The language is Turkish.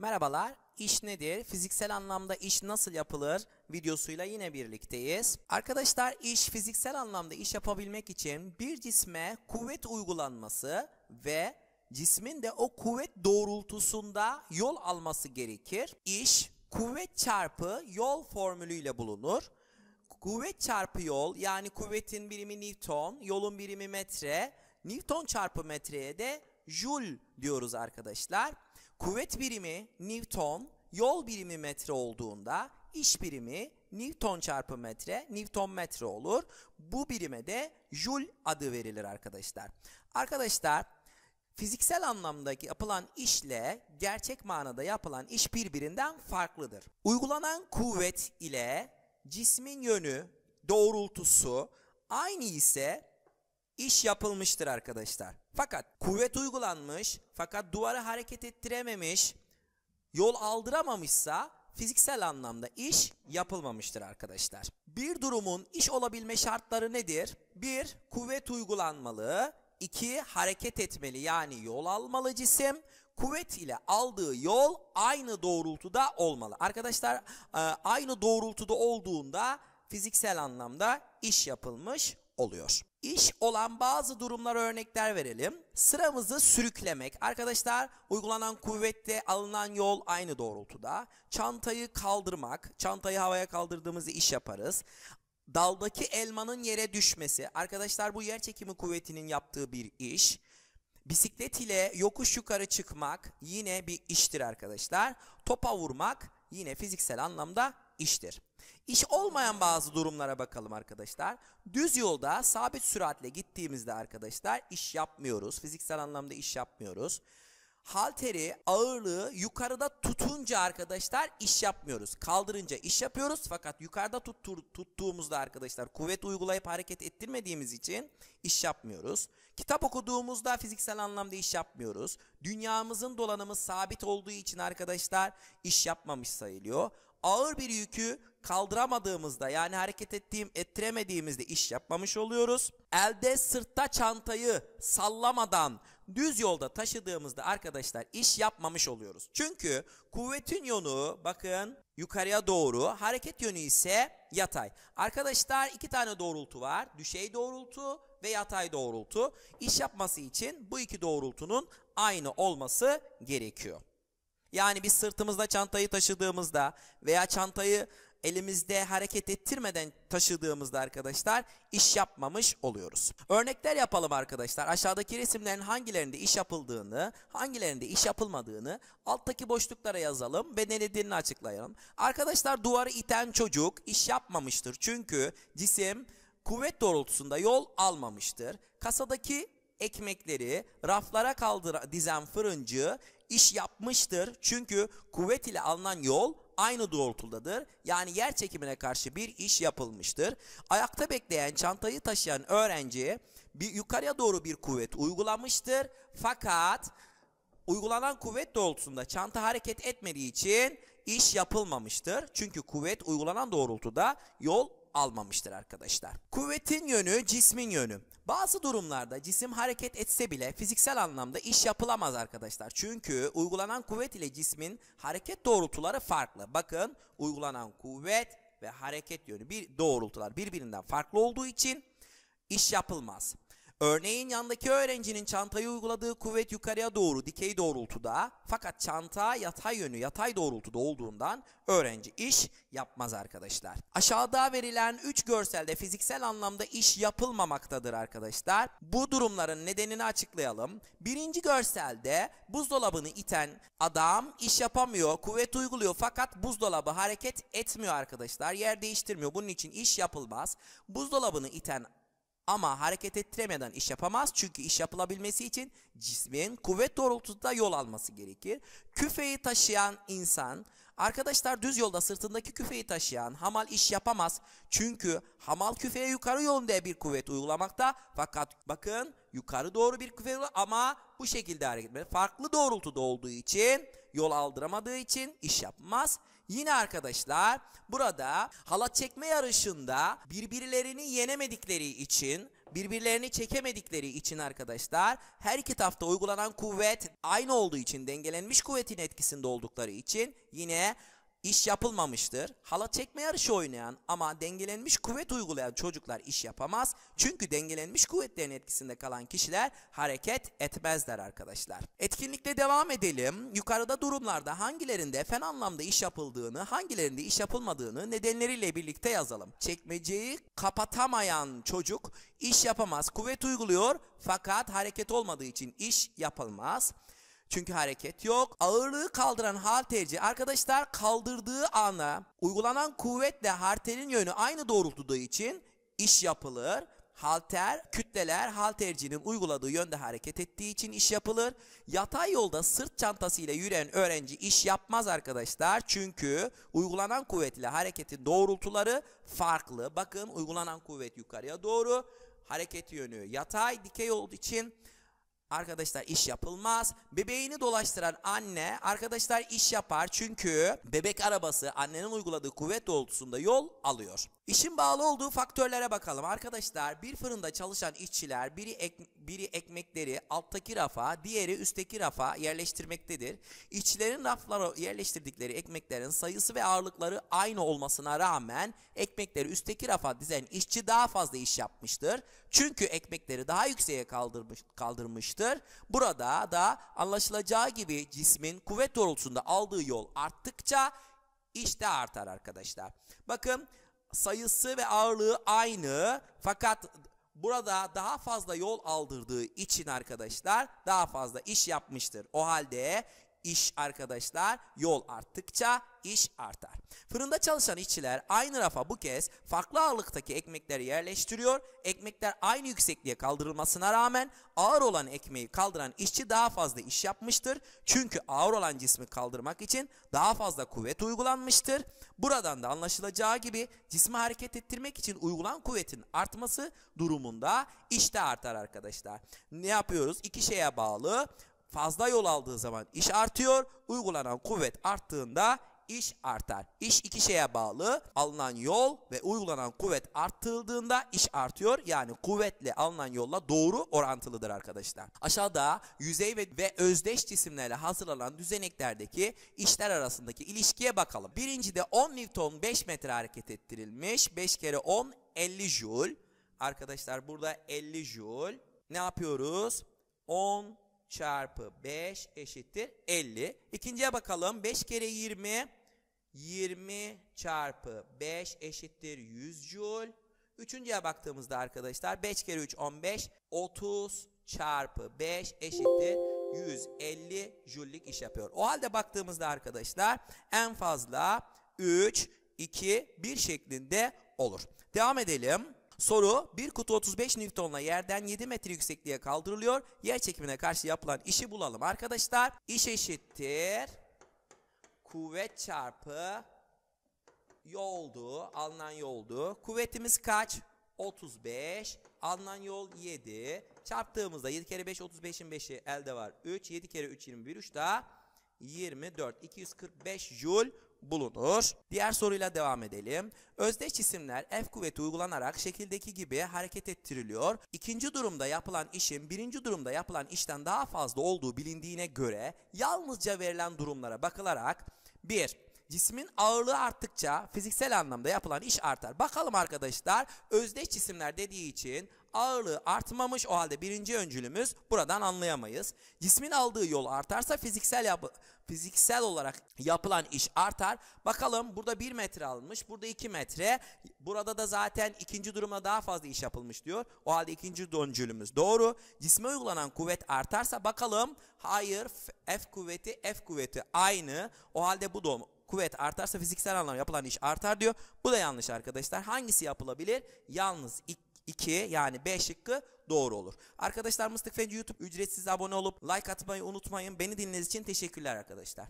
Merhabalar, iş nedir? Fiziksel anlamda iş nasıl yapılır? videosuyla yine birlikteyiz. Arkadaşlar iş fiziksel anlamda iş yapabilmek için bir cisme kuvvet uygulanması ve cismin de o kuvvet doğrultusunda yol alması gerekir. İş kuvvet çarpı yol formülüyle bulunur. Kuvvet çarpı yol yani kuvvetin birimi Newton, yolun birimi metre, Newton çarpı metreye de Joule diyoruz arkadaşlar. Kuvvet birimi Newton, yol birimi metre olduğunda iş birimi Newton çarpı metre, Newton metre olur. Bu birime de Joule adı verilir arkadaşlar. Arkadaşlar fiziksel anlamdaki yapılan işle gerçek manada yapılan iş birbirinden farklıdır. Uygulanan kuvvet ile cismin yönü, doğrultusu aynı ise iş yapılmıştır arkadaşlar. Fakat kuvvet uygulanmış fakat duvarı hareket ettirememiş, yol aldıramamışsa fiziksel anlamda iş yapılmamıştır arkadaşlar. Bir durumun iş olabilme şartları nedir? 1. Kuvvet uygulanmalı. 2. Hareket etmeli yani yol almalı cisim. Kuvvet ile aldığı yol aynı doğrultuda olmalı. Arkadaşlar e, aynı doğrultuda olduğunda fiziksel anlamda iş yapılmış oluyor. İş olan bazı durumlara örnekler verelim. Sıramızı sürüklemek. Arkadaşlar uygulanan kuvvette alınan yol aynı doğrultuda. Çantayı kaldırmak. Çantayı havaya kaldırdığımızı iş yaparız. Daldaki elmanın yere düşmesi. Arkadaşlar bu yer çekimi kuvvetinin yaptığı bir iş. Bisiklet ile yokuş yukarı çıkmak yine bir iştir arkadaşlar. Topa vurmak yine fiziksel anlamda iştir. İş olmayan bazı durumlara bakalım arkadaşlar. Düz yolda sabit süratle gittiğimizde arkadaşlar iş yapmıyoruz. Fiziksel anlamda iş yapmıyoruz. Halteri ağırlığı yukarıda tutunca arkadaşlar iş yapmıyoruz. Kaldırınca iş yapıyoruz fakat yukarıda tuttur, tuttuğumuzda arkadaşlar kuvvet uygulayıp hareket ettirmediğimiz için iş yapmıyoruz. Kitap okuduğumuzda fiziksel anlamda iş yapmıyoruz. Dünyamızın dolanımı sabit olduğu için arkadaşlar iş yapmamış sayılıyor ağır bir yükü kaldıramadığımızda yani hareket ettiğim ettiremediğimizde iş yapmamış oluyoruz. Elde sırtta çantayı sallamadan düz yolda taşıdığımızda arkadaşlar iş yapmamış oluyoruz. Çünkü kuvvetin yönü bakın yukarıya doğru hareket yönü ise yatay. Arkadaşlar iki tane doğrultu var. Düşey doğrultu ve yatay doğrultu. İş yapması için bu iki doğrultunun aynı olması gerekiyor. Yani biz sırtımızda çantayı taşıdığımızda veya çantayı elimizde hareket ettirmeden taşıdığımızda arkadaşlar iş yapmamış oluyoruz. Örnekler yapalım arkadaşlar. Aşağıdaki resimlerin hangilerinde iş yapıldığını, hangilerinde iş yapılmadığını alttaki boşluklara yazalım ve ne nedenini açıklayalım. Arkadaşlar duvarı iten çocuk iş yapmamıştır. Çünkü cisim kuvvet doğrultusunda yol almamıştır. Kasadaki ekmekleri raflara kaldıran dizen fırıncı iş yapmıştır. Çünkü kuvvet ile alınan yol aynı doğrultudadır. Yani yer çekimine karşı bir iş yapılmıştır. Ayakta bekleyen çantayı taşıyan öğrenciye bir yukarıya doğru bir kuvvet uygulamıştır. Fakat uygulanan kuvvet doğrultusunda çanta hareket etmediği için iş yapılmamıştır. Çünkü kuvvet uygulanan doğrultuda yol almamıştır arkadaşlar. Kuvvetin yönü cismin yönü. Bazı durumlarda cisim hareket etse bile fiziksel anlamda iş yapılamaz arkadaşlar. Çünkü uygulanan kuvvet ile cismin hareket doğrultuları farklı. Bakın uygulanan kuvvet ve hareket yönü bir doğrultular birbirinden farklı olduğu için iş yapılmaz. Örneğin yandaki öğrencinin çantayı uyguladığı kuvvet yukarıya doğru dikey doğrultuda fakat çanta yatay yönü yatay doğrultuda olduğundan öğrenci iş yapmaz arkadaşlar. Aşağıda verilen 3 görselde fiziksel anlamda iş yapılmamaktadır arkadaşlar. Bu durumların nedenini açıklayalım. Birinci görselde buzdolabını iten adam iş yapamıyor, kuvvet uyguluyor fakat buzdolabı hareket etmiyor arkadaşlar. Yer değiştirmiyor. Bunun için iş yapılmaz. Buzdolabını iten ama hareket ettiremeden iş yapamaz. Çünkü iş yapılabilmesi için cismin kuvvet doğrultusunda yol alması gerekir. Küfeyi taşıyan insan Arkadaşlar düz yolda sırtındaki küfeyi taşıyan hamal iş yapamaz. Çünkü hamal küfeye yukarı yönde bir kuvvet uygulamakta. Fakat bakın yukarı doğru bir küfe ama bu şekilde hareket etmez Farklı doğrultuda olduğu için yol aldıramadığı için iş yapmaz. Yine arkadaşlar burada halat çekme yarışında birbirlerini yenemedikleri için birbirlerini çekemedikleri için arkadaşlar her iki tarafta uygulanan kuvvet aynı olduğu için dengelenmiş kuvvetin etkisinde oldukları için yine iş yapılmamıştır. Hala çekme yarışı oynayan ama dengelenmiş kuvvet uygulayan çocuklar iş yapamaz. Çünkü dengelenmiş kuvvetlerin etkisinde kalan kişiler hareket etmezler arkadaşlar. Etkinlikle devam edelim. Yukarıda durumlarda hangilerinde fen anlamda iş yapıldığını, hangilerinde iş yapılmadığını nedenleriyle birlikte yazalım. Çekmeceyi kapatamayan çocuk iş yapamaz, kuvvet uyguluyor fakat hareket olmadığı için iş yapılmaz. Çünkü hareket yok. Ağırlığı kaldıran halterci arkadaşlar kaldırdığı ana uygulanan kuvvetle halterin yönü aynı doğrultuda için iş yapılır. Halter, kütleler haltercinin uyguladığı yönde hareket ettiği için iş yapılır. Yatay yolda sırt çantasıyla yürüyen öğrenci iş yapmaz arkadaşlar. Çünkü uygulanan kuvvet ile hareketin doğrultuları farklı. Bakın uygulanan kuvvet yukarıya doğru. Hareket yönü yatay, dikey olduğu için Arkadaşlar iş yapılmaz. Bebeğini dolaştıran anne arkadaşlar iş yapar çünkü bebek arabası annenin uyguladığı kuvvet doğrultusunda yol alıyor. İşin bağlı olduğu faktörlere bakalım. Arkadaşlar bir fırında çalışan işçiler biri, ek, biri ekmekleri alttaki rafa diğeri üstteki rafa yerleştirmektedir. İşçilerin raflara yerleştirdikleri ekmeklerin sayısı ve ağırlıkları aynı olmasına rağmen ekmekleri üstteki rafa dizen işçi daha fazla iş yapmıştır. Çünkü ekmekleri daha yükseğe kaldırmış, kaldırmıştır artmıştır. Burada da anlaşılacağı gibi cismin kuvvet doğrultusunda aldığı yol arttıkça işte artar arkadaşlar. Bakın sayısı ve ağırlığı aynı fakat burada daha fazla yol aldırdığı için arkadaşlar daha fazla iş yapmıştır. O halde iş arkadaşlar. Yol arttıkça iş artar. Fırında çalışan işçiler aynı rafa bu kez farklı ağırlıktaki ekmekleri yerleştiriyor. Ekmekler aynı yüksekliğe kaldırılmasına rağmen ağır olan ekmeği kaldıran işçi daha fazla iş yapmıştır. Çünkü ağır olan cismi kaldırmak için daha fazla kuvvet uygulanmıştır. Buradan da anlaşılacağı gibi cismi hareket ettirmek için uygulan kuvvetin artması durumunda işte artar arkadaşlar. Ne yapıyoruz? İki şeye bağlı fazla yol aldığı zaman iş artıyor. Uygulanan kuvvet arttığında iş artar. İş iki şeye bağlı. Alınan yol ve uygulanan kuvvet arttırıldığında iş artıyor. Yani kuvvetle alınan yolla doğru orantılıdır arkadaşlar. Aşağıda yüzey ve, ve özdeş cisimlerle hazırlanan düzeneklerdeki işler arasındaki ilişkiye bakalım. Birincide 10 Newton 5 metre hareket ettirilmiş. 5 kere 10 50 Joule. Arkadaşlar burada 50 Joule. Ne yapıyoruz? 10 çarpı 5 eşittir 50. İkinciye bakalım. 5 kere 20. 20 çarpı 5 eşittir 100 joule. Üçüncüye baktığımızda arkadaşlar 5 kere 3 15. 30 çarpı 5 eşittir 150 jüllük iş yapıyor. O halde baktığımızda arkadaşlar en fazla 3, 2, 1 şeklinde olur. Devam edelim. Soru bir kutu 35 Newton'la yerden 7 metre yüksekliğe kaldırılıyor. Yer çekimine karşı yapılan işi bulalım arkadaşlar. İş eşittir. Kuvvet çarpı yoldu. Alınan yoldu. Kuvvetimiz kaç? 35. Alınan yol 7. Çarptığımızda 7 kere 5 35'in 5'i elde var. 3. 7 kere 3 21. 3 daha 24. 245 joule bulunur. Diğer soruyla devam edelim. Özdeş isimler F kuvveti uygulanarak şekildeki gibi hareket ettiriliyor. İkinci durumda yapılan işin birinci durumda yapılan işten daha fazla olduğu bilindiğine göre yalnızca verilen durumlara bakılarak 1 cismin ağırlığı arttıkça fiziksel anlamda yapılan iş artar. Bakalım arkadaşlar özdeş cisimler dediği için ağırlığı artmamış o halde birinci öncülümüz buradan anlayamayız. Cismin aldığı yol artarsa fiziksel yapı, fiziksel olarak yapılan iş artar. Bakalım burada 1 metre alınmış, burada 2 metre. Burada da zaten ikinci duruma daha fazla iş yapılmış diyor. O halde ikinci döncülümüz doğru. Cisme uygulanan kuvvet artarsa bakalım. Hayır, F kuvveti, F kuvveti aynı. O halde bu da kuvvet artarsa fiziksel anlamda yapılan iş artar diyor. Bu da yanlış arkadaşlar. Hangisi yapılabilir? Yalnız iki 2 yani B şıkkı doğru olur. Arkadaşlar Mıstık Fenci YouTube ücretsiz abone olup like atmayı unutmayın. Beni dinlediğiniz için teşekkürler arkadaşlar.